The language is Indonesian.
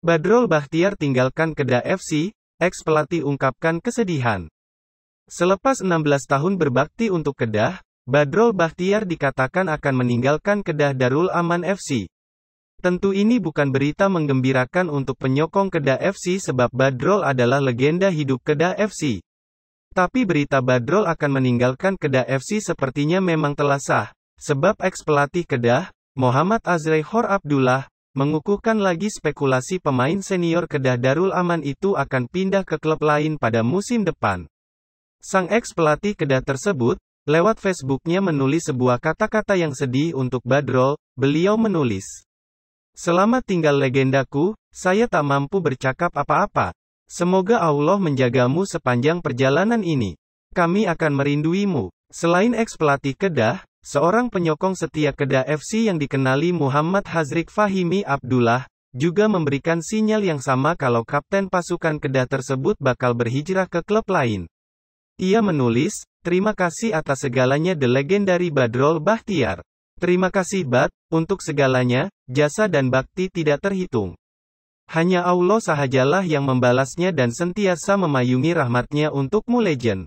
Badrol Bahtiar tinggalkan Kedah FC, ex-pelatih ungkapkan kesedihan. Selepas 16 tahun berbakti untuk Kedah, Badrol Bahtiar dikatakan akan meninggalkan Kedah Darul Aman FC. Tentu ini bukan berita menggembirakan untuk penyokong Kedah FC sebab Badrol adalah legenda hidup Kedah FC. Tapi berita Badrol akan meninggalkan Kedah FC sepertinya memang telah sah, sebab ex-pelatih Kedah, Muhammad Azrehor Abdullah, Mengukuhkan lagi spekulasi pemain senior Kedah Darul Aman itu akan pindah ke klub lain pada musim depan. Sang ex-pelatih Kedah tersebut, lewat Facebooknya menulis sebuah kata-kata yang sedih untuk Badrol, beliau menulis. Selamat tinggal legendaku, saya tak mampu bercakap apa-apa. Semoga Allah menjagamu sepanjang perjalanan ini. Kami akan merinduimu. Selain ex-pelatih Kedah, Seorang penyokong setia Kedah FC yang dikenali Muhammad Hazrik Fahimi Abdullah, juga memberikan sinyal yang sama kalau kapten pasukan Kedah tersebut bakal berhijrah ke klub lain. Ia menulis, terima kasih atas segalanya The Legendary Badrol Bahtiar. Terima kasih Bat, untuk segalanya, jasa dan bakti tidak terhitung. Hanya Allah sahajalah yang membalasnya dan sentiasa memayungi rahmatnya untukmu legend.